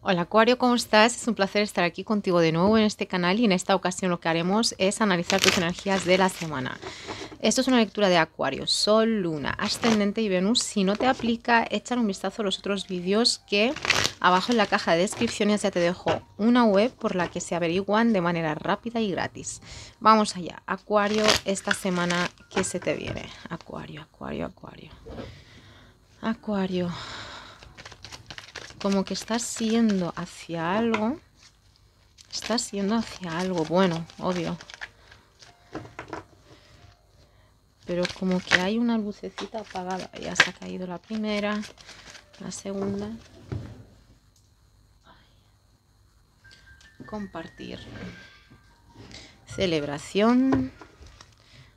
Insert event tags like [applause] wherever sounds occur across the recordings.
Hola Acuario, ¿cómo estás? Es un placer estar aquí contigo de nuevo en este canal y en esta ocasión lo que haremos es analizar tus energías de la semana. Esto es una lectura de Acuario, Sol, Luna, Ascendente y Venus. Si no te aplica, échale un vistazo a los otros vídeos que abajo en la caja de descripciones ya te dejo una web por la que se averiguan de manera rápida y gratis. Vamos allá, Acuario, esta semana que se te viene. Acuario, Acuario, Acuario. Acuario como que estás siendo hacia algo. estás siendo hacia algo bueno, obvio. Pero como que hay una lucecita apagada. Ya se ha caído la primera, la segunda. Compartir. Celebración.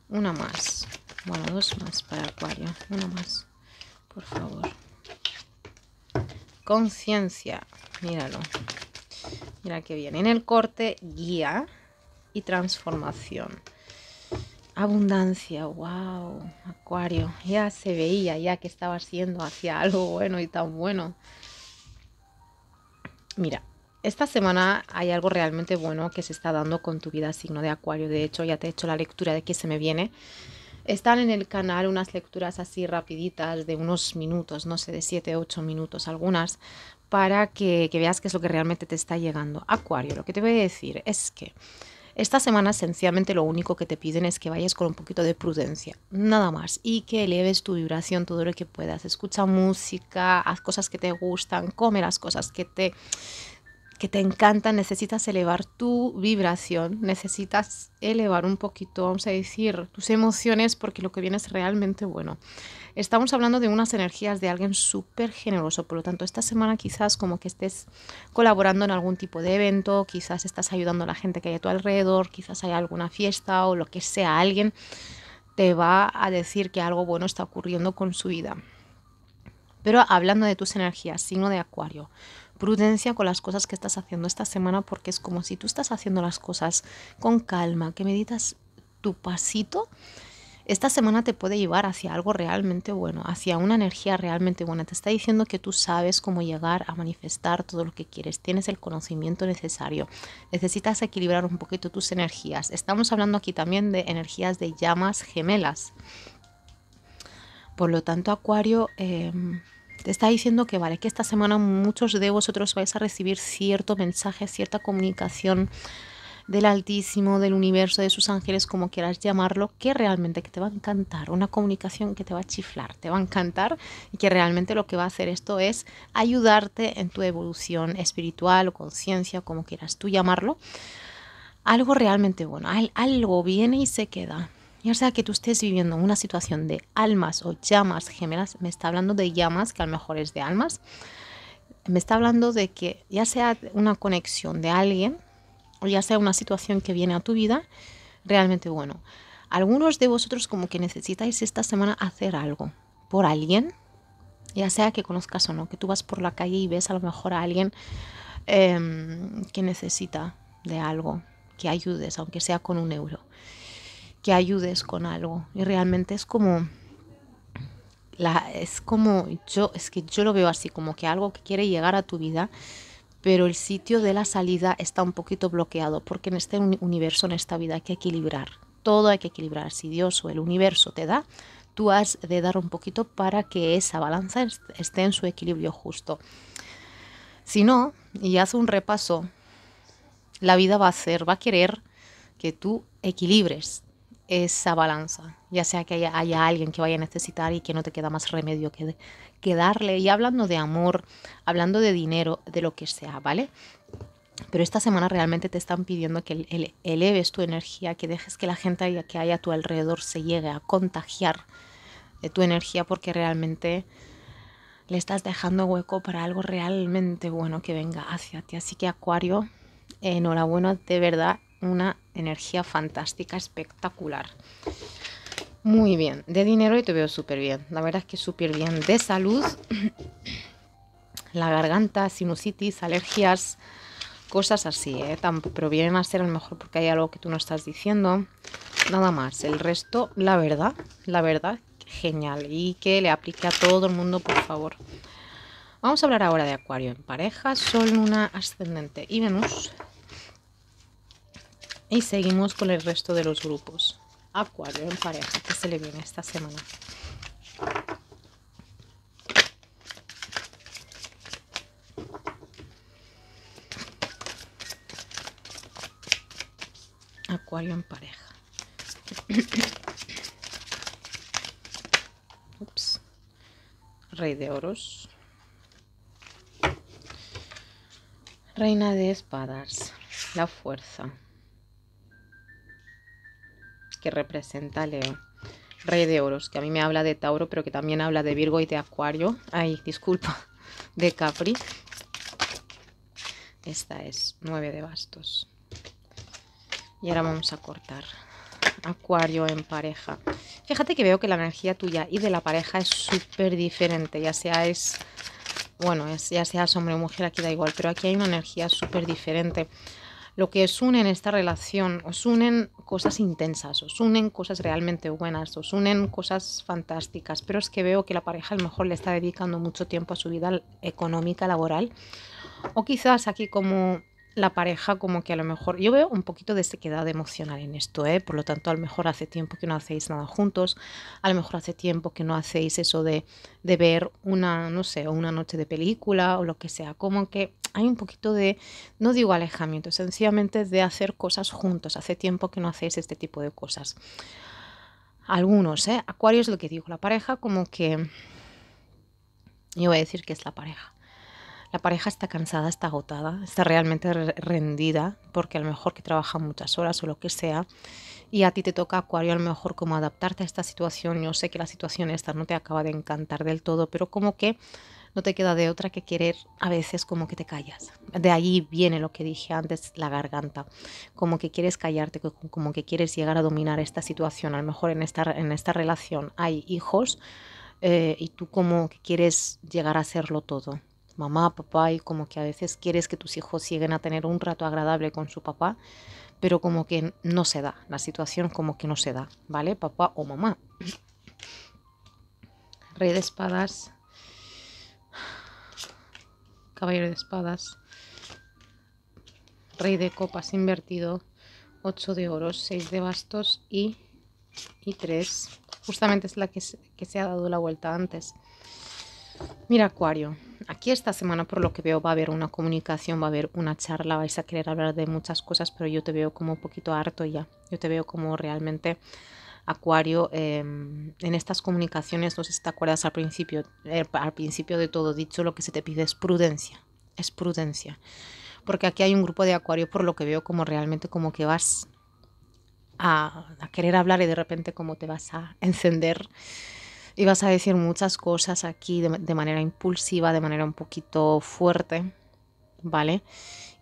Una más. Bueno, dos más para Acuario. Una más. Por favor. Conciencia, míralo. Mira que bien. En el corte, guía y transformación. Abundancia, wow, Acuario. Ya se veía ya que estaba haciendo hacia algo bueno y tan bueno. Mira, esta semana hay algo realmente bueno que se está dando con tu vida signo de Acuario. De hecho, ya te he hecho la lectura de que se me viene están en el canal unas lecturas así rapiditas de unos minutos, no sé, de 7, 8 minutos algunas, para que, que veas qué es lo que realmente te está llegando. Acuario, lo que te voy a decir es que esta semana sencillamente lo único que te piden es que vayas con un poquito de prudencia, nada más, y que eleves tu vibración todo lo que puedas. Escucha música, haz cosas que te gustan, come las cosas que te que te encanta necesitas elevar tu vibración, necesitas elevar un poquito, vamos a decir, tus emociones porque lo que viene es realmente bueno. Estamos hablando de unas energías de alguien súper generoso, por lo tanto esta semana quizás como que estés colaborando en algún tipo de evento, quizás estás ayudando a la gente que hay a tu alrededor, quizás hay alguna fiesta o lo que sea, alguien te va a decir que algo bueno está ocurriendo con su vida. Pero hablando de tus energías, signo de Acuario, prudencia con las cosas que estás haciendo esta semana porque es como si tú estás haciendo las cosas con calma, que meditas tu pasito, esta semana te puede llevar hacia algo realmente bueno, hacia una energía realmente buena. Te está diciendo que tú sabes cómo llegar a manifestar todo lo que quieres, tienes el conocimiento necesario, necesitas equilibrar un poquito tus energías. Estamos hablando aquí también de energías de llamas gemelas. Por lo tanto, Acuario, em, te está diciendo que vale, que esta semana muchos de vosotros vais a recibir cierto mensaje, cierta comunicación del Altísimo, del universo, de sus ángeles, como quieras llamarlo, que realmente que te va a encantar, una comunicación que te va a chiflar, te va a encantar y que realmente lo que va a hacer esto es ayudarte en tu evolución espiritual o conciencia, como quieras tú llamarlo. Algo realmente bueno, algo viene y se queda. Ya sea que tú estés viviendo una situación de almas o llamas gemelas, me está hablando de llamas, que a lo mejor es de almas, me está hablando de que ya sea una conexión de alguien o ya sea una situación que viene a tu vida, realmente bueno. Algunos de vosotros como que necesitáis esta semana hacer algo por alguien, ya sea que conozcas o no, que tú vas por la calle y ves a lo mejor a alguien em, que necesita de algo, que ayudes, aunque sea con un euro que ayudes con algo. Y realmente es como, la, es como, yo, es que yo lo veo así, como que algo que quiere llegar a tu vida, pero el sitio de la salida está un poquito bloqueado, porque en este universo, en esta vida hay que equilibrar, todo hay que equilibrar. Si Dios o el universo te da, tú has de dar un poquito para que esa balanza esté en su equilibrio justo. Si no, y hace un repaso, la vida va a hacer, va a querer que tú equilibres esa balanza, ya sea que haya, alguien que vaya a necesitar y que no te queda más remedio que, que darle. Y hablando de amor, hablando de dinero, de lo que sea, ¿vale? Pero esta semana realmente te están pidiendo que eleves tu energía, que dejes que la gente que hay a tu alrededor se llegue a contagiar de eh, tu energía porque realmente le estás dejando hueco para algo realmente bueno que venga hacia ti. Así que Acuario, enhorabuena de verdad una energía fantástica, espectacular. Muy bien, de dinero y te veo súper bien. La verdad es que súper bien. De salud, [coughs] la garganta, sinusitis, alergias, cosas así, ¿eh? pero vienen a ser a lo mejor porque hay algo que tú no estás diciendo. Nada más. El resto, la verdad, la verdad, genial. Y que le aplique a todo el mundo, por favor. Vamos a hablar ahora de Acuario en pareja, Sol, Luna, Ascendente y Venus. Y seguimos con el resto de los grupos. Acuario en pareja que se le viene esta semana. Acuario en pareja. [coughs] Ups. Rey de oros. Reina de espadas. La fuerza que representa Leo. Eh, rey de oros, que a mí me habla de Tauro, pero que también habla de Virgo y de Acuario. Ay, disculpa, [laughs] de Capri. Esta es 9 de bastos. Y ahora vamos a cortar. Acuario en pareja. Fíjate que veo que la energía tuya y de la pareja es súper diferente, ya sea es... Bueno, ya sea hombre o mujer, aquí da igual, pero aquí hay una energía súper diferente lo que os une en esta relación, os unen cosas intensas, os unen cosas realmente buenas, os unen cosas fantásticas, pero es que veo que la pareja a lo mejor le está dedicando mucho tiempo a su vida económica, laboral, o quizás aquí como la pareja como que a lo mejor yo veo un poquito de sequedad emocional en esto, ¿eh? por lo tanto a lo mejor hace tiempo que no hacéis nada juntos, a lo mejor hace tiempo que no hacéis eso de, ver una, no sé, una noche de película o lo que sea, como que hay un poquito de, no digo alejamiento, sencillamente de hacer cosas juntos. Hace tiempo que no hacéis este tipo de cosas. Algunos, ¿eh? Acuario es lo que digo, la pareja como que... Yo voy a decir que es la pareja. La pareja está cansada, está agotada, está realmente rendida, porque a lo mejor que trabaja muchas horas o lo que sea, y a ti te toca, Acuario, a lo mejor como adaptarte a esta situación. Yo sé que la situación esta no te acaba de encantar del todo, pero como que no te queda de otra que querer a veces como que te callas. De ahí viene lo que dije antes, la garganta, como que quieres callarte, como que quieres llegar a dominar esta situación. A lo mejor en esta, en esta relación hay hijos eh, y tú como que quieres llegar a serlo todo. Mamá, papá, y como que a veces quieres que tus hijos lleguen a tener un rato agradable con su papá, pero como que no se da, la situación como que no se da, ¿vale? Papá o mamá. Rey de espadas, caballero de espadas, rey de copas invertido, 8 de oros, 6 de bastos y, y 3. Justamente es la que que se ha dado la vuelta antes. Mira, Acuario, aquí esta semana por lo que veo va a haber una comunicación, va a haber una charla, vais a querer hablar de muchas cosas, pero yo te veo como un poquito harto ya. Yo te veo como realmente Acuario, em, en estas comunicaciones, no sé si te acuerdas al principio, eh, al principio de todo dicho, lo que se te pide es prudencia, es prudencia. Porque aquí hay un grupo de Acuario, por lo que veo, como realmente como que vas a, querer hablar y de repente como te vas a encender y vas a decir muchas cosas aquí de manera impulsiva, de manera un poquito fuerte, ¿vale?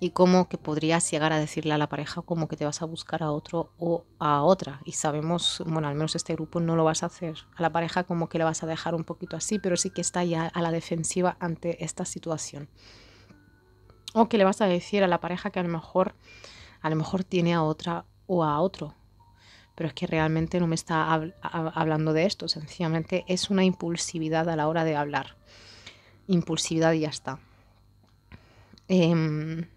y cómo que podrías llegar a decirle a la pareja como que te vas a buscar a otro o a otra. Y sabemos, bueno, al menos este grupo no lo vas a hacer. A la pareja como que le vas a dejar un poquito así, pero sí que está ya a la defensiva ante esta situación. O que le vas a decir a la pareja que a lo mejor, a lo mejor tiene a otra o a otro. Pero es que realmente no me está hablando de esto, sencillamente es una impulsividad a la hora de hablar. Impulsividad y ya está. Em,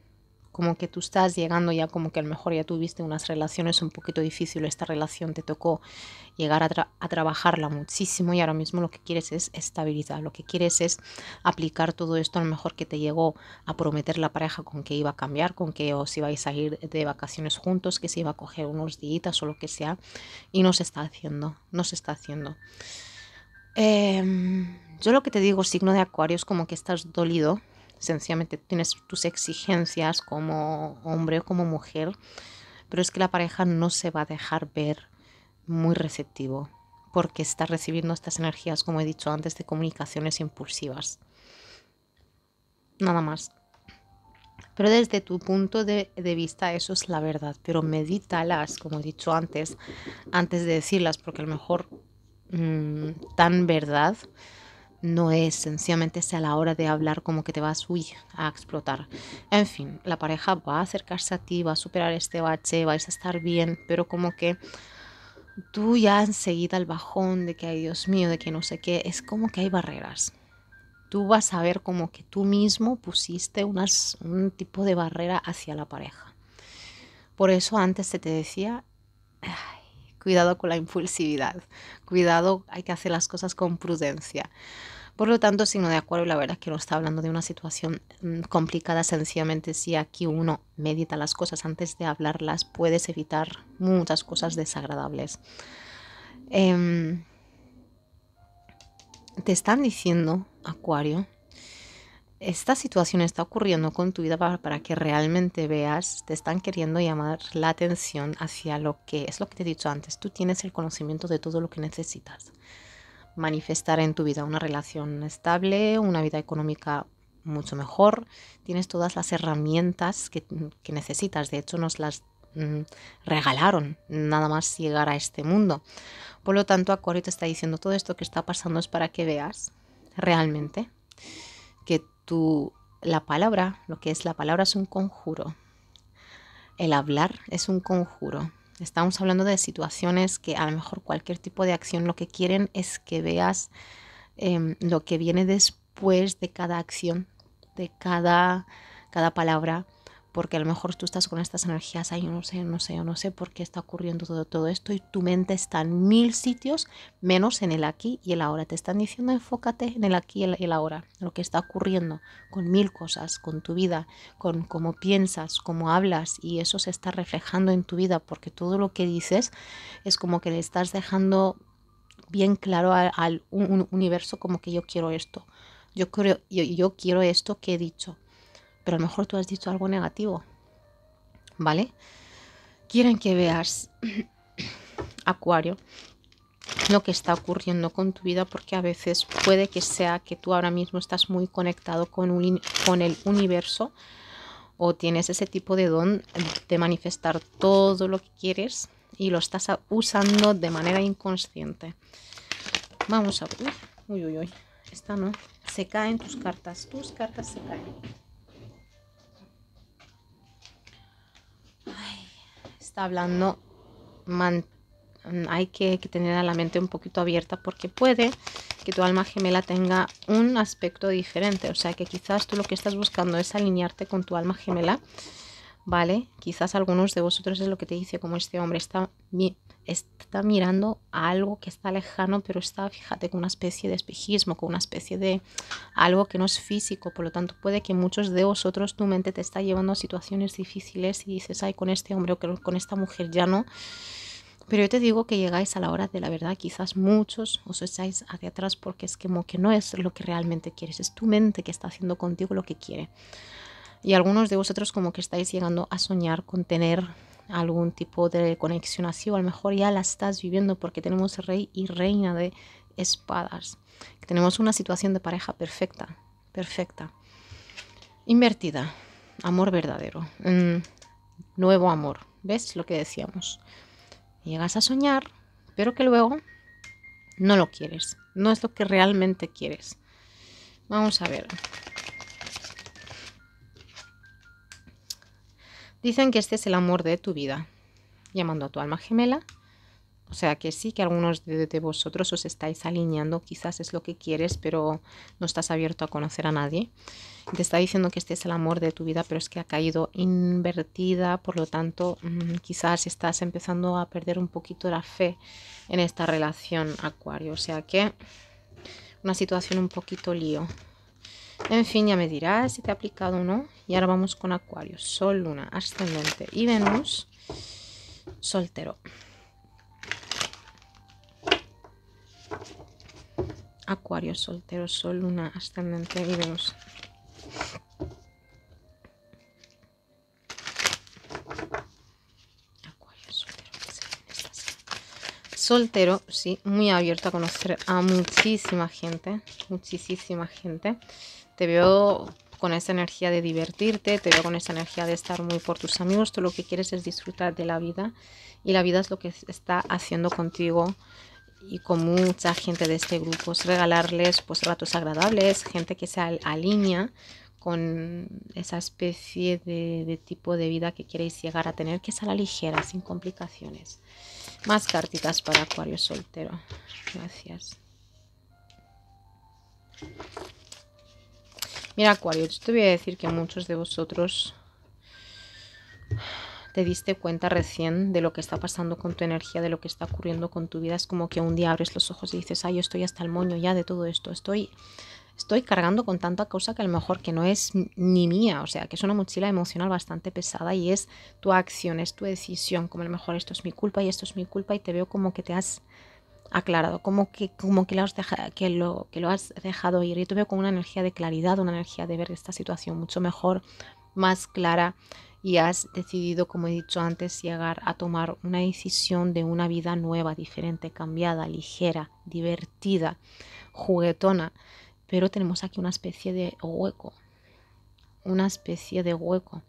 como que tú estás llegando ya, como que a lo mejor ya tuviste unas relaciones un poquito difíciles, esta relación te tocó llegar a, trabajarla muchísimo y ahora mismo lo que quieres es estabilidad, lo que quieres es aplicar todo esto a lo mejor que te llegó a prometer la pareja con que iba a cambiar, con que os iba a ir de vacaciones juntos, que se iba a coger unos días o lo que sea, y no se está haciendo, no se está haciendo. Em, yo lo que te digo, signo de Acuario, es como que estás dolido, sencillamente tienes tus exigencias como hombre o como mujer, pero es que la pareja no se va a dejar ver muy receptivo porque está recibiendo estas energías, como he dicho antes, de comunicaciones impulsivas. Nada más. Pero desde tu punto de, vista eso es la verdad, pero medítalas, como he dicho antes, antes de decirlas, porque a lo mejor mm, tan verdad no es sencillamente sea a la hora de hablar como que te vas a explotar. En fin, la pareja va a acercarse a ti, va a superar este bache, vais a estar bien, pero como que tú ya enseguida al bajón de que, hay Dios mío, de que no sé qué, es como que hay barreras. Tú vas a ver como que tú mismo pusiste unas, un tipo de barrera hacia la pareja. Por eso antes se te decía, cuidado con la impulsividad, cuidado, hay que hacer las cosas con prudencia. Por lo tanto, signo de Acuario, la verdad que no está hablando de una situación mm, complicada, sencillamente si aquí uno medita las cosas antes de hablarlas, puedes evitar muchas cosas desagradables. Em, te están diciendo, Acuario, esta situación está ocurriendo con tu vida para, que realmente veas, te están queriendo llamar la atención hacia lo que es lo que te he dicho antes, tú tienes el conocimiento de todo lo que necesitas. Manifestar en tu vida una relación estable, una vida económica mucho mejor, tienes todas las herramientas que, necesitas, de hecho nos las mm, regalaron nada más llegar a este mundo. Por lo tanto, Acuario te está diciendo todo esto que está pasando es para que veas realmente que tu, la palabra, lo que es la palabra es un conjuro. El hablar es un conjuro. Estamos hablando de situaciones que a lo mejor cualquier tipo de acción lo que quieren es que veas em, lo que viene después de cada acción, de cada, cada palabra, porque a lo mejor tú estás con estas energías, ahí no sé, no sé, yo no sé por qué está ocurriendo todo, todo esto, y tu mente está en mil sitios, menos en el aquí y el ahora. Te están diciendo, enfócate en el aquí y el, ahora, lo que está ocurriendo, con mil cosas, con tu vida, con cómo piensas, cómo hablas, y eso se está reflejando en tu vida, porque todo lo que dices es como que le estás dejando bien claro al, universo como que yo quiero esto. Yo, creo, yo quiero esto que he dicho pero a lo mejor tú has dicho algo negativo, ¿vale? Quieren que veas, [coughs] Acuario, lo que está ocurriendo con tu vida, porque a veces puede que sea que tú ahora mismo estás muy conectado con, un, con el universo o tienes ese tipo de don de manifestar todo lo que quieres y lo estás usando de manera inconsciente. Vamos a ver. Uy, uy, uy. Esta no. Se caen tus cartas. Tus cartas se caen. está hablando. hay que, que tener a la mente un poquito abierta porque puede que tu alma gemela tenga un aspecto diferente. O sea que quizás tú lo que estás buscando es alinearte con tu alma gemela ¿vale? Quizás algunos de vosotros es lo que te dice, como este hombre está, está mirando a algo que está lejano, pero está, fíjate, con una especie de espejismo, con una especie de algo que no es físico, por lo tanto puede que muchos de vosotros tu mente te está llevando a situaciones difíciles y dices, ay, con este hombre o con esta mujer ya no. Pero yo te digo que llegáis a la hora de la verdad, quizás muchos os echáis hacia atrás porque es como que no es lo que realmente quieres, es tu mente que está haciendo contigo lo que quiere. Y algunos de vosotros como que estáis llegando a soñar con tener algún tipo de conexión así o a lo mejor ya la estás viviendo porque tenemos rey y reina de espadas. Tenemos una situación de pareja perfecta, perfecta. Invertida, amor verdadero, nuevo amor, ¿ves lo que decíamos? Llegas a soñar, pero que luego no lo quieres, no es lo que realmente quieres. Vamos a ver. Dicen que este es el amor de tu vida, llamando a tu alma gemela. O sea que sí, que algunos de, vosotros os estáis alineando, quizás es lo que quieres, pero no estás abierto a conocer a nadie. Te está diciendo que este es el amor de tu vida, pero es que ha caído invertida, por lo tanto, mm, quizás estás empezando a perder un poquito la fe en esta relación, Acuario. O sea que una situación un poquito lío. En fin, ya me dirás si te ha aplicado o no. Y ahora vamos con Acuario, Sol, Luna, Ascendente y Venus, soltero. Acuario, soltero, Sol, Luna, Ascendente y Venus. soltero, sí, muy abierto a conocer a muchísima gente, muchísima gente. Te veo con esa energía de divertirte, te veo con esa energía de estar muy por tus amigos. Tú lo que quieres es disfrutar de la vida y la vida es lo que está haciendo contigo y con mucha gente de este grupo. Es regalarles pues ratos agradables, gente que se alinea con esa especie de, de, tipo de vida que queréis llegar a tener, que es a la ligera, sin complicaciones. Más cartitas para Acuario soltero. Gracias. Mira, Acuario, yo te voy a decir que muchos de vosotros te diste cuenta recién de lo que está pasando con tu energía, de lo que está ocurriendo con tu vida. Es como que un día abres los ojos y dices, ay, yo estoy hasta el moño ya de todo esto, estoy... Estoy cargando con tanta cosa que a lo mejor que no es ni mía, o sea, que es una mochila emocional bastante pesada y es tu acción, es tu decisión, como a lo mejor esto es mi culpa y esto es mi culpa y te veo como que te has aclarado, como que, como que, lo, has lo has dejado ir. y te veo con una energía de claridad, una energía de ver esta situación mucho mejor, más clara y has decidido, como he dicho antes, llegar a tomar una decisión de una vida nueva, diferente, cambiada, ligera, divertida, juguetona. Pero tenemos aquí una especie de hueco, una especie de hueco.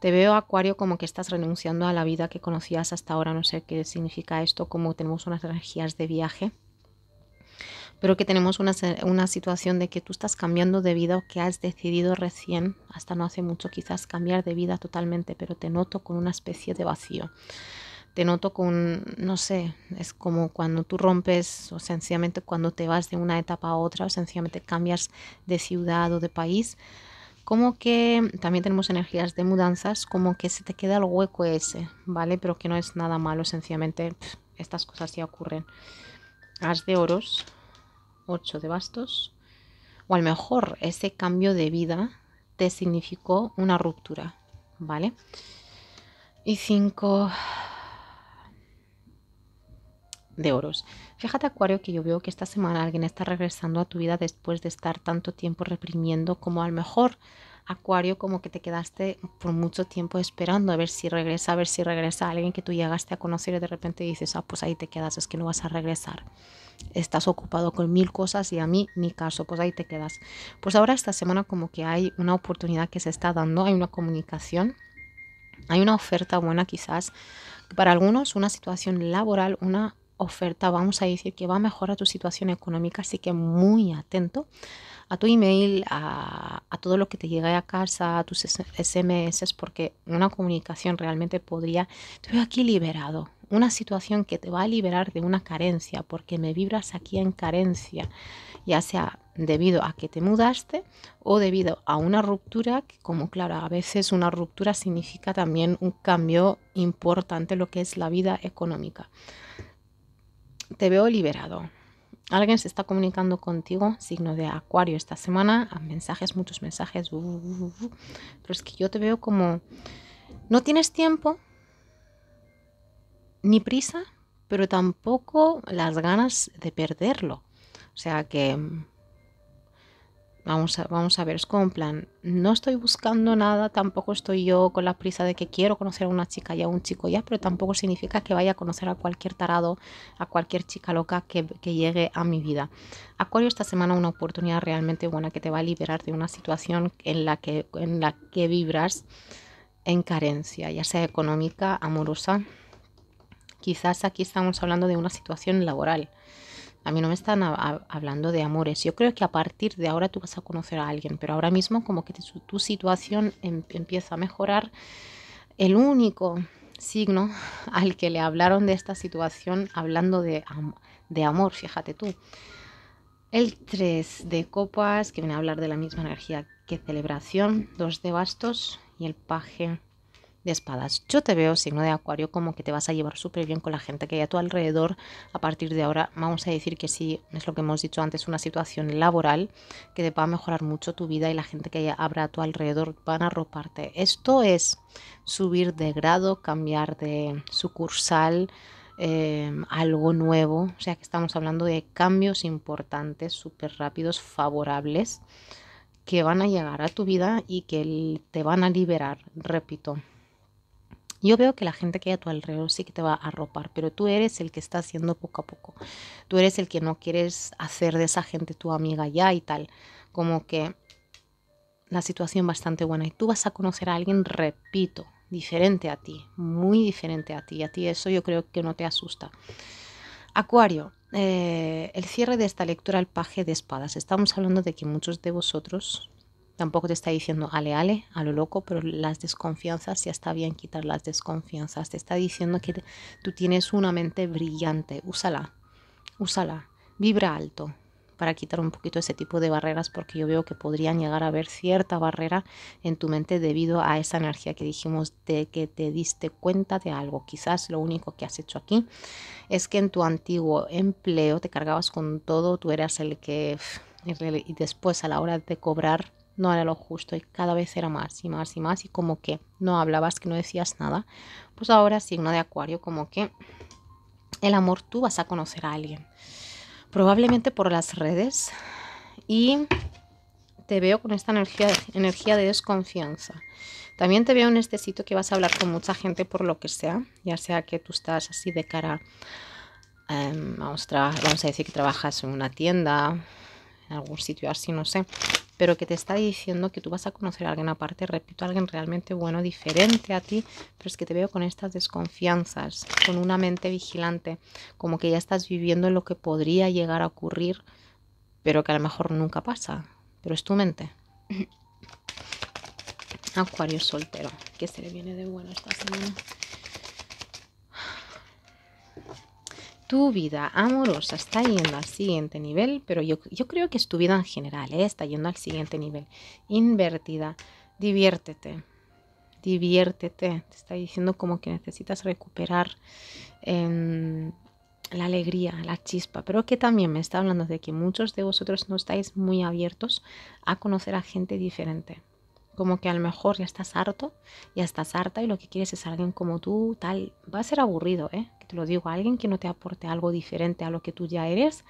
Te veo, Acuario, como que estás renunciando a la vida que conocías hasta ahora, no sé qué significa esto, como tenemos unas energías de viaje, pero que tenemos una, situación de que tú estás cambiando de vida o que has decidido recién, hasta no hace mucho quizás cambiar de vida totalmente, pero te noto con una especie de vacío te noto con, no sé, es como cuando tú rompes o sencillamente cuando te vas de una etapa a otra o sencillamente cambias de ciudad o de país, como que también tenemos energías de mudanzas, como que se te queda el hueco ese, ¿vale? Pero que no es nada malo, sencillamente estas cosas ya ocurren. As de oros, 8 de bastos, o a lo mejor ese cambio de vida te significó una ruptura, ¿vale? Y 5 de oros. Fíjate, Acuario, que yo veo que esta semana alguien está regresando a tu vida después de estar tanto tiempo reprimiendo como al mejor. Acuario, como que te quedaste por mucho tiempo esperando a ver si regresa, a ver si regresa alguien que tú llegaste a conocer y de repente dices, ah, pues ahí te quedas, es que no vas a regresar. Estás ocupado con mil cosas y a mí ni caso, pues ahí te quedas. Pues ahora esta semana como que hay una oportunidad que se está dando, hay una comunicación, hay una oferta buena quizás, para algunos una situación laboral, una oferta, vamos a decir, que va a mejorar tu situación económica, así que muy atento a tu email, a, todo lo que te llegue a casa, a tus SMS, porque una comunicación realmente podría, te aquí liberado, una situación que te va a liberar de una carencia, porque me vibras aquí en carencia, ya sea debido a que te mudaste o debido a una ruptura, que como claro, a veces una ruptura significa también un cambio importante en lo que es la vida económica te veo liberado. Alguien se está comunicando contigo, signo de acuario esta semana, mensajes, muchos mensajes, uh, uh, uh, pero es que yo te veo como, no tienes tiempo, ni prisa, pero tampoco las ganas de perderlo. O sea que Vamos a, ver, es como un plan, no estoy buscando nada, tampoco estoy yo con la prisa de que quiero conocer a una chica y a un chico ya, pero tampoco significa que vaya a conocer a cualquier tarado, a cualquier chica loca que, que llegue a mi vida. Acuario, esta semana una oportunidad realmente buena que te va a liberar de una situación en la que, en la que vibras en carencia, ya sea económica, amorosa. Quizás aquí estamos hablando de una situación laboral a mí no me están hablando de amores. Yo creo que a partir de ahora tú vas a conocer a alguien, pero ahora mismo como que tu situación em-, empieza a mejorar. El único signo al que le hablaron de esta situación hablando de, de amor, fíjate tú. El 3 de copas, que viene a hablar de la misma energía que celebración, 2 de bastos y el paje de espadas. Yo te veo, signo de acuario, como que te vas a llevar súper bien con la gente que hay a tu alrededor. A partir de ahora vamos a decir que sí, es lo que hemos dicho antes, una situación laboral que te va a mejorar mucho tu vida y la gente que habrá a tu alrededor van a roparte. Esto es subir de grado, cambiar de sucursal. Em, algo nuevo, o sea que estamos hablando de cambios importantes, súper rápidos, favorables, que van a llegar a tu vida y que te van a liberar, repito, yo veo que la gente que hay a tu alrededor sí que te va a arropar, pero tú eres el que está haciendo poco a poco. Tú eres el que no quieres hacer de esa gente tu amiga ya y tal. Como que la situación bastante buena. Y tú vas a conocer a alguien, repito, diferente a ti, muy diferente a ti. Y a ti eso yo creo que no te asusta. Acuario, eh, el cierre de esta lectura al paje de espadas. Estamos hablando de que muchos de vosotros Tampoco te está diciendo ale, ale, a lo loco, pero las desconfianzas, ya está bien quitar las desconfianzas. Te está diciendo que tú tienes una mente brillante, úsala, úsala, vibra alto para quitar un poquito ese tipo de barreras porque yo veo que podrían llegar a haber cierta barrera en tu mente debido a esa energía que dijimos de que te diste cuenta de algo. Quizás lo único que has hecho aquí es que en tu antiguo empleo te cargabas con todo, tú eras el que y después a la hora de cobrar no era lo justo y cada vez era más y más y más y como que no hablabas, que no decías nada. Pues ahora signo de acuario, como que el amor tú vas a conocer a alguien, probablemente por las redes y te veo con esta energía, energía de desconfianza. También te veo en este sitio que vas a hablar con mucha gente por lo que sea, ya sea que tú estás así de cara, em, a mostrar vamos a decir que trabajas en una tienda, en algún sitio así, no sé, pero que te está diciendo que tú vas a conocer a alguien aparte, repito, a alguien realmente bueno, diferente a ti, pero es que te veo con estas desconfianzas, con una mente vigilante, como que ya estás viviendo lo que podría llegar a ocurrir, pero que a lo mejor nunca pasa, pero es tu mente. [laughs] Acuario soltero, que se le viene de bueno esta semana. tu vida amorosa está yendo al siguiente nivel, pero yo, creo que es tu vida en general, ¿eh? está yendo al siguiente nivel. Invertida, diviértete, diviértete. Te está diciendo como que necesitas recuperar em, la alegría, la chispa, pero que también me está hablando de que muchos de vosotros no estáis muy abiertos a conocer a gente diferente. Como que a lo mejor ya estás harto, ya estás harta y lo que quieres es alguien como tú, tal. Va a ser aburrido, ¿eh? Que te lo digo, alguien que no te aporte algo diferente a lo que tú ya eres,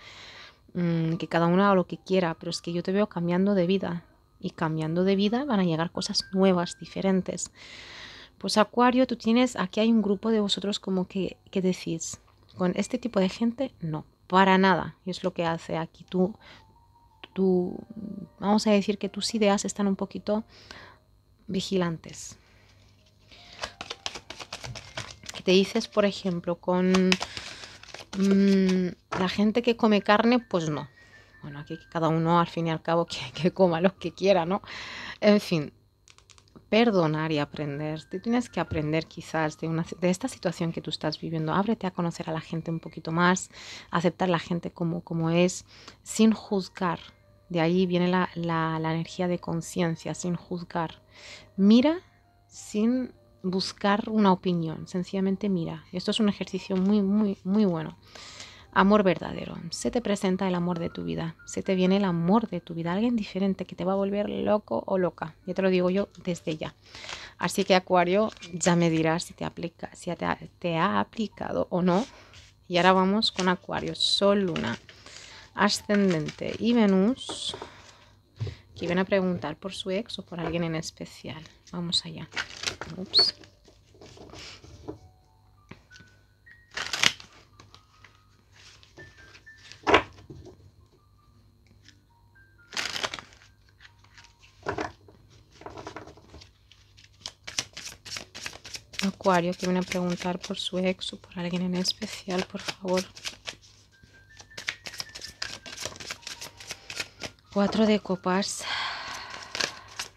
mm, que cada uno haga lo que quiera, pero es que yo te veo cambiando de vida y cambiando de vida van a llegar cosas nuevas, diferentes. Pues Acuario, tú tienes, aquí hay un grupo de vosotros como que, que decís, con este tipo de gente, no, para nada. Y es lo que hace aquí tú, tú vamos a decir que tus ideas están un poquito vigilantes. qué te dices, por ejemplo, con mm, la gente que come carne, pues no. Bueno, aquí cada uno al fin y al cabo [laughs] que, coma lo que quiera, ¿no? En fin, perdonar y aprender. te tienes que aprender quizás de, de esta situación que tú estás viviendo. Ábrete a conocer a la gente un poquito más, aceptar a la gente como, como es, sin juzgar, de ahí viene la, energía de conciencia, sin juzgar. Mira sin buscar una opinión, sencillamente mira. Esto es un ejercicio muy, muy, muy bueno. Amor verdadero. Se te presenta el amor de tu vida. Se te viene el amor de tu vida. Alguien diferente que te va a volver loco o loca. Ya te lo digo yo desde ya. Así que Acuario, ya me dirás si te aplica, si te ha, te ha aplicado o no. Y ahora vamos con Acuario. Sol Luna ascendente y Venus que viene a preguntar por su ex o por alguien en especial. Vamos allá. Acuario que viene a preguntar por su ex o por alguien en especial, por favor. cuatro de copas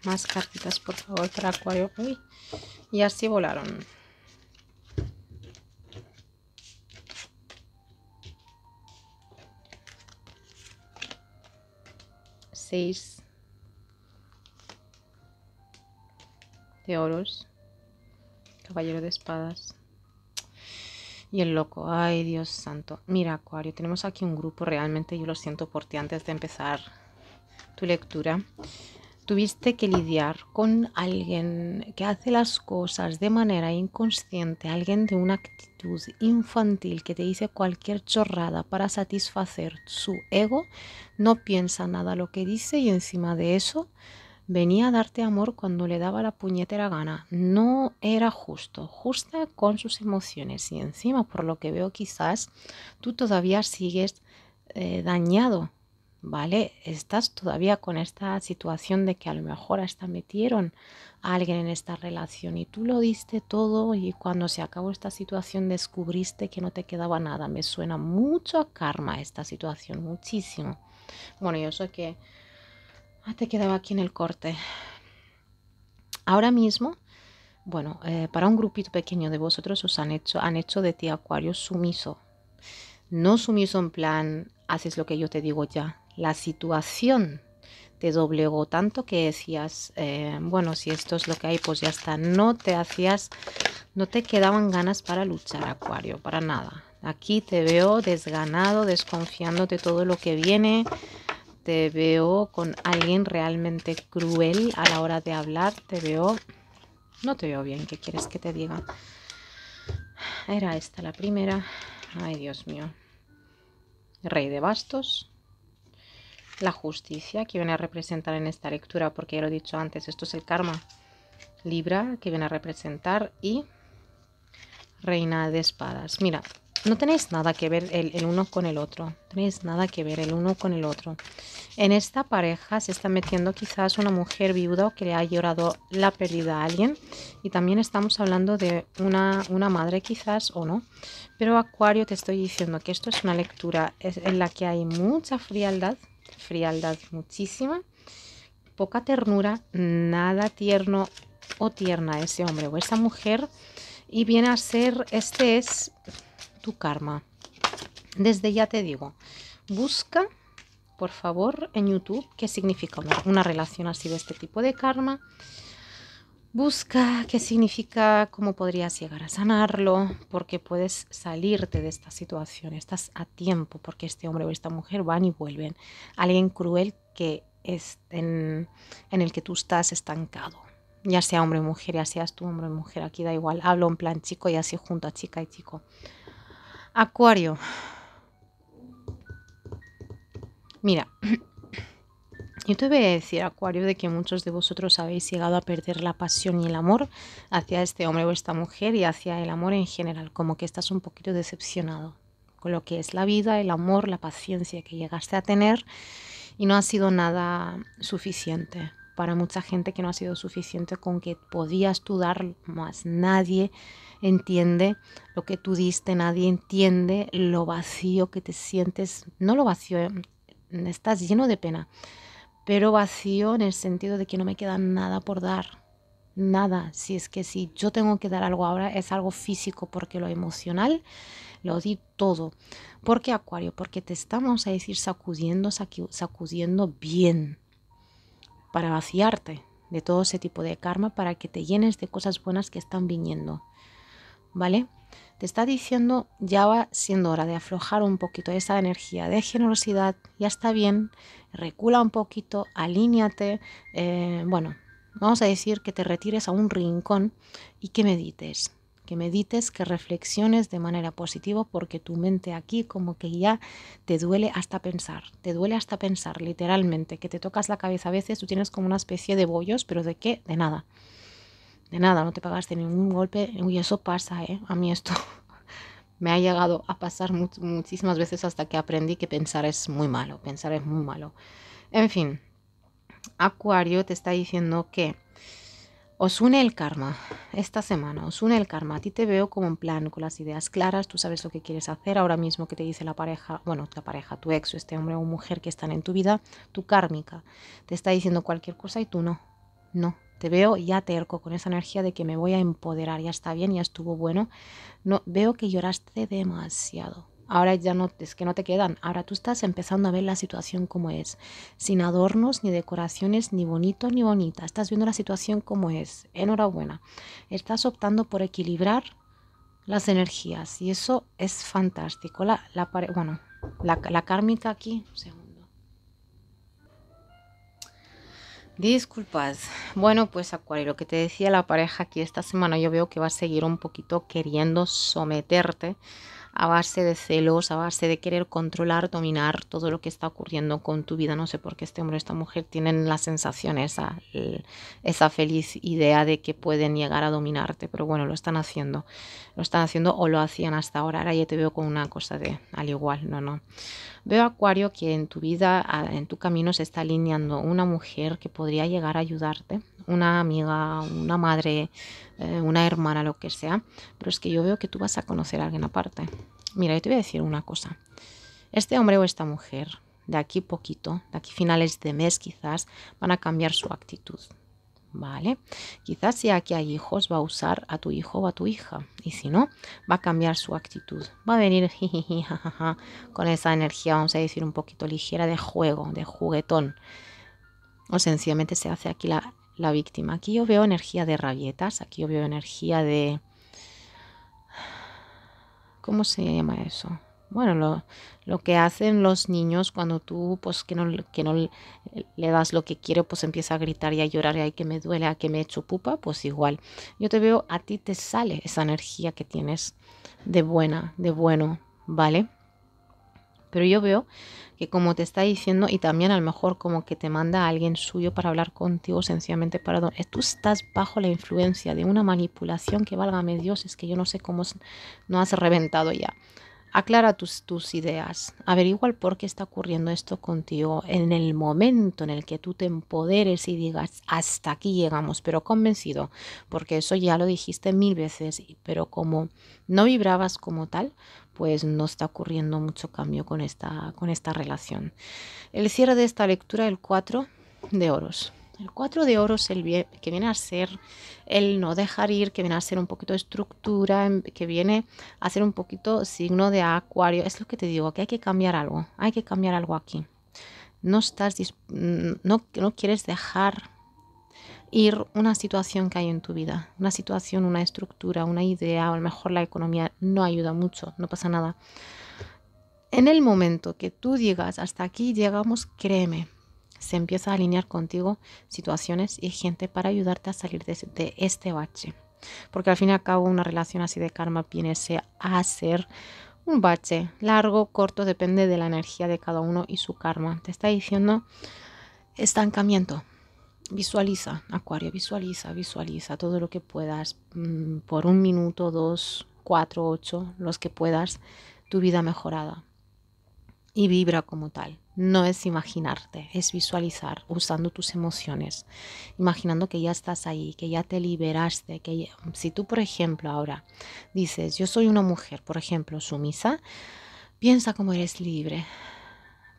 más cartitas por favor para acuario y así volaron seis de oros caballero de espadas y el loco, ay Dios santo. Mira, Acuario, tenemos aquí un grupo, realmente yo lo siento por ti antes de empezar tu lectura, tuviste que lidiar con alguien que hace las cosas de manera inconsciente, alguien de una actitud infantil que te dice cualquier chorrada para satisfacer su ego, no piensa nada lo que dice y encima de eso venía a darte amor cuando le daba la puñetera gana. No era justo, justa con sus emociones y encima, por lo que veo quizás, tú todavía sigues eh, dañado ¿vale? Estás todavía con esta situación de que a lo mejor hasta metieron a alguien en esta relación y tú lo diste todo y cuando se acabó esta situación descubriste que no te quedaba nada. Me suena mucho a karma esta situación, muchísimo. Bueno, yo sé que ah, te quedaba aquí en el corte. Ahora mismo, bueno, eh, para un grupito pequeño de vosotros os han hecho, han hecho de ti Acuario sumiso. No sumiso en plan, haces lo que yo te digo ya, la situación te doblegó tanto que decías, eh, bueno, si esto es lo que hay, pues ya está. No te hacías, no te quedaban ganas para luchar, Acuario, para nada. Aquí te veo desganado, desconfiando de todo lo que viene. Te veo con alguien realmente cruel a la hora de hablar. Te veo, no te veo bien, ¿qué quieres que te diga? Era esta la primera. Ay, Dios mío. Rey de bastos la justicia que viene a representar en esta lectura, porque ya lo he dicho antes, esto es el karma. Libra que viene a representar y Reina de Espadas. Mira, no tenéis nada que ver el, uno con el otro, no tenéis nada que ver el uno con el otro. En esta pareja se está metiendo quizás una mujer viuda o que le ha llorado la pérdida a alguien y también estamos hablando de una, una madre quizás o no. Pero Acuario te estoy diciendo que esto es una lectura en la que hay mucha frialdad, frialdad muchísima, poca ternura, nada tierno o tierna ese hombre o esa mujer y viene a ser, este es tu karma. Desde ya te digo, busca por favor en YouTube qué significa una, relación así de este tipo de karma Busca qué significa, cómo podrías llegar a sanarlo, porque puedes salirte de esta situación, estás a tiempo, porque este hombre o esta mujer van y vuelven. Alguien cruel que es en, en el que tú estás estancado, ya sea hombre o mujer, ya seas tú hombre o mujer, aquí da igual, hablo en plan chico y así junto a chica y chico. Acuario. Mira, [clears throat] Yo te voy a decir, Acuario, de que muchos de vosotros habéis llegado a perder la pasión y el amor hacia este hombre o esta mujer y hacia el amor en general, como que estás un poquito decepcionado con lo que es la vida, el amor, la paciencia que llegaste a tener y no ha sido nada suficiente. Para mucha gente que no ha sido suficiente con que podías tú dar más. Nadie entiende lo que tú diste, nadie entiende lo vacío que te sientes. No lo vacío, eh, estás lleno de pena pero vacío en el sentido de que no me queda nada por dar. Nada, si es que si yo tengo que dar algo ahora es algo físico porque lo emocional lo di todo. ¿Por qué Acuario? Porque te estamos a decir sacudiendo, sacudiendo bien para vaciarte de todo ese tipo de karma para que te llenes de cosas buenas que están viniendo. ¿Vale? te está diciendo ya va siendo hora de aflojar un poquito esa energía de generosidad, ya está bien, recula un poquito, alíñate, eh, bueno, vamos a decir que te retires a un rincón y que medites, que medites, que reflexiones de manera positiva porque tu mente aquí como que ya te duele hasta pensar, te duele hasta pensar literalmente, que te tocas la cabeza a veces, tú tienes como una especie de bollos, pero de qué, de nada de nada, no te pagaste ningún golpe. Y eso pasa, ¿eh? A mí esto [laughs] me ha llegado a pasar muchísimas veces hasta que aprendí que pensar es muy malo, pensar es muy malo. En fin, Acuario te está diciendo que os une el karma esta semana, os une el karma. A ti te veo como en plan, con las ideas claras, tú sabes lo que quieres hacer ahora mismo que te dice la pareja, bueno, la pareja, tu ex o este hombre o mujer que están en tu vida, tu kármica, te está diciendo cualquier cosa y tú no, no, te veo ya terco, con esa energía de que me voy a empoderar, ya está bien, ya estuvo bueno. No, veo que lloraste demasiado. Ahora ya no, es que no te quedan. Ahora tú estás empezando a ver la situación como es. Sin adornos, ni decoraciones, ni bonito, ni bonita. Estás viendo la situación como es. Enhorabuena. Estás optando por equilibrar las energías y eso es fantástico. La, la bueno, la, la kármica aquí, Disculpas. Bueno, pues Acuario, lo que te decía la pareja aquí esta semana, yo veo que va a seguir un poquito queriendo someterte a base de celos, a base de querer controlar, dominar todo lo que está ocurriendo con tu vida. No sé por qué este hombre o esta mujer tienen la sensación, esa, esa feliz idea de que pueden llegar a dominarte, pero bueno, lo están haciendo. Lo están haciendo o lo hacían hasta ahora. Ahora ya te veo con una cosa de al igual, no, no. Veo, Acuario, que en tu vida, en tu camino se está alineando una mujer que podría llegar a ayudarte, una amiga, una madre, eh, una hermana, lo que sea, pero es que yo veo que tú vas a conocer a alguien aparte. Mira, yo te voy a decir una cosa. Este hombre o esta mujer, de aquí poquito, de aquí finales de mes quizás, van a cambiar su actitud. ¿vale? Quizás si aquí hay hijos, va a usar a tu hijo o a tu hija. Y si no, va a cambiar su actitud. Va a venir [laughs] con esa energía, vamos a decir, un poquito ligera de juego, de juguetón. O sencillamente se hace aquí la la víctima. Aquí yo veo energía de rabietas, aquí yo veo energía de... ¿Cómo se llama eso? Bueno, lo, que hacen los niños cuando tú, pues que no, que no le das lo que quiere, pues empieza a gritar y a llorar y ay, que me duele, a que me hecho pupa, pues igual. Yo te veo, a ti te sale esa energía que tienes de buena, de bueno, ¿vale? Pero yo veo que como te está diciendo y también a lo mejor como que te manda a alguien suyo para hablar contigo sencillamente para don, tú estás bajo la influencia de una manipulación que válgame Dios, es que yo no sé cómo no has reventado ya. Aclara tus, tus ideas, averigua el por qué está ocurriendo esto contigo en el momento en el que tú te empoderes y digas hasta aquí llegamos, pero convencido, porque eso ya lo dijiste mil veces, pero como no vibrabas como tal, pues no está ocurriendo mucho cambio con esta, con esta relación. El cierre de esta lectura, el 4 de oros. El 4 de oros, el que viene a ser el no dejar ir, que viene a ser un poquito de estructura, em, que viene a ser un poquito signo de acuario. Es lo que te digo, que hay que cambiar algo, hay que cambiar algo aquí. No, estás, no quieres dejar ir una situación que hay en tu vida, una situación, una estructura, una idea, o a lo mejor la economía no ayuda mucho, no pasa nada. En el momento que tú llegas hasta aquí llegamos, créeme, se empieza a alinear contigo situaciones y gente para ayudarte a salir de, de este bache. Porque al fin y al cabo una relación así de karma viene a ser un bache, largo, corto, depende de la energía de cada uno y su karma. Te está diciendo estancamiento, visualiza, Acuario, visualiza, visualiza todo lo que puedas, mm, por un minuto, dos, cuatro, ocho, los que puedas, tu vida mejorada. Y vibra como tal. No es imaginarte, es visualizar usando tus emociones, imaginando que ya estás ahí, que ya te liberaste, que si tú, por ejemplo, ahora dices, yo soy una mujer, por ejemplo, sumisa, piensa como eres libre,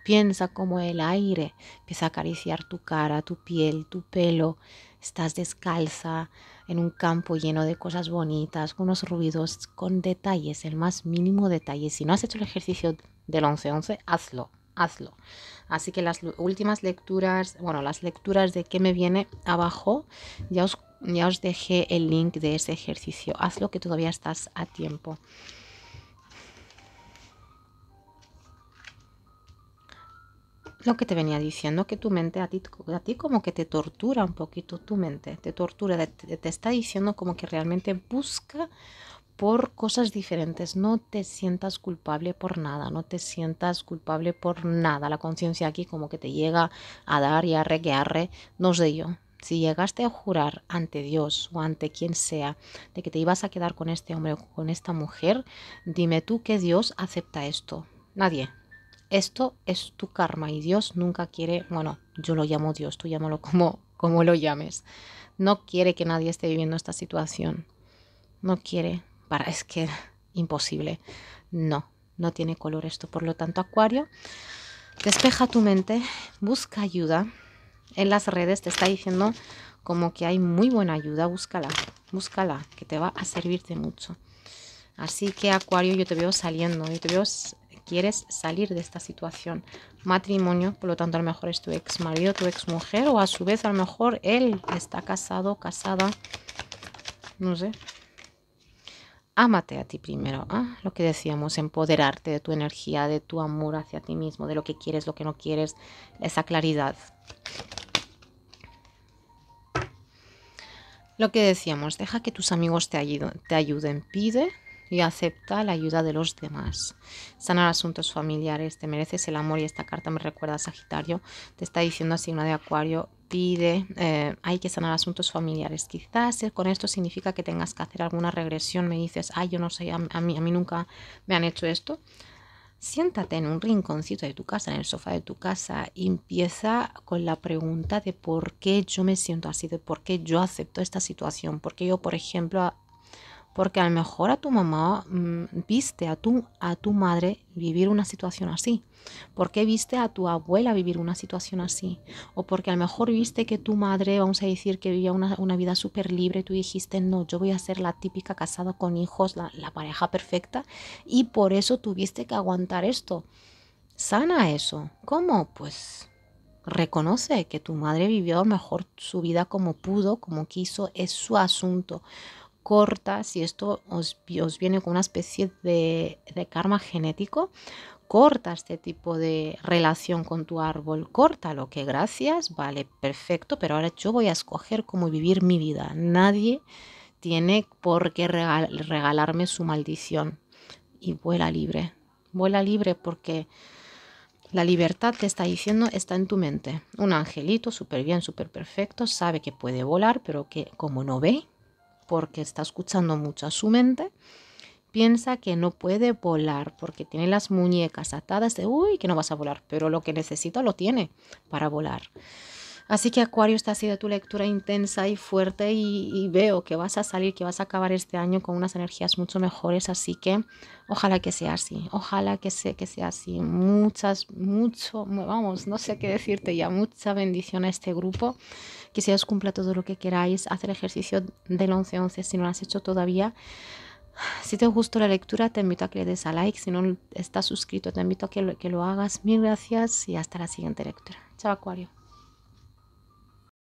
Piensa como el aire empieza a acariciar tu cara, tu piel, tu pelo. Estás descalza en un campo lleno de cosas bonitas, con unos ruidos, con detalles, el más mínimo detalle. Si no has hecho el ejercicio del 11-11, hazlo, hazlo. Así que las últimas lecturas, bueno, las lecturas de qué me viene abajo, ya os, ya os dejé el link de ese ejercicio. Hazlo que todavía estás a tiempo. lo que te venía diciendo, que tu mente a ti, a ti como que te tortura un poquito, tu mente te tortura, te, está diciendo como que realmente busca por cosas diferentes. No te sientas culpable por nada, no te sientas culpable por nada. La conciencia aquí como que te llega a dar y a no sé yo. Si llegaste a jurar ante Dios o ante quien sea de que te ibas a quedar con este hombre o con esta mujer, dime tú que Dios acepta esto. Nadie, esto es tu karma y Dios nunca quiere, bueno, yo lo llamo Dios, tú llámalo como, como lo llames. No quiere que nadie esté viviendo esta situación. No quiere, para, es que [laughs] imposible. No, no tiene color esto. Por lo tanto, Acuario, despeja tu mente, busca ayuda. En las redes te está diciendo como que hay muy buena ayuda, búscala, búscala, que te va a servirte mucho. Así que Acuario, yo te veo saliendo, yo te veo quieres salir de esta situación. Matrimonio, por lo tanto, a lo mejor es tu ex marido, tu ex mujer, o a su vez, a lo mejor él está casado, casada. No sé. Amate a ti primero, ¿ah? lo que decíamos, empoderarte de tu energía, de tu amor hacia ti mismo, de lo que quieres, lo que no quieres, esa claridad. Lo que decíamos, deja que tus amigos te te ayuden pide y acepta la ayuda de los demás. Sanar asuntos familiares, te mereces el amor y esta carta me recuerda Sagitario, te está diciendo a signo de Acuario, pide, eh, hay que sanar asuntos familiares. Quizás eh, con esto significa que tengas que hacer alguna regresión, me dices, ay, yo no sé, a, mí, a mí nunca me han hecho esto. Siéntate en un rinconcito de tu casa, en el sofá de tu casa, y empieza con la pregunta de por qué yo me siento así, de por qué yo acepto esta situación, porque yo, por ejemplo, porque a lo mejor a tu mamá mm, viste a tu, a tu madre vivir una situación así, porque viste a tu abuela vivir una situación así, o porque a lo mejor viste que tu madre, vamos a decir, que vivía una, vida súper libre, tú dijiste, no, yo voy a ser la típica casada con hijos, la, la pareja perfecta, y por eso tuviste que aguantar esto. Sana eso. ¿Cómo? Pues reconoce que tu madre vivió mejor su vida como pudo, como quiso, es su asunto corta si esto os, os viene con una especie de, karma genético, corta este tipo de relación con tu árbol, corta lo que gracias, vale, perfecto, pero ahora yo voy a escoger cómo vivir mi vida. Nadie tiene por qué regalarme su maldición. Y vuela libre, vuela libre porque la libertad te está diciendo está en tu mente. Un angelito súper bien, súper perfecto, sabe que puede volar, pero que como no ve, porque está escuchando mucho a su mente, piensa que no puede volar porque tiene las muñecas atadas de, uy, que no vas a volar, pero lo que necesita lo tiene para volar. Así que Acuario, esta ha sido tu lectura intensa y fuerte y, y, veo que vas a salir, que vas a acabar este año con unas energías mucho mejores, así que ojalá que sea así, ojalá que, sea, que sea así. Muchas, mucho, vamos, no sé qué decirte ya, mucha bendición a este grupo que se os cumpla todo lo que queráis, hacer ejercicio del 11-11 si no lo has hecho todavía. Si te gustó la lectura, te invito a que le des a like. Si no estás suscrito, te invito a que lo hagas. Mil gracias y hasta la siguiente lectura. Chao, Acuario.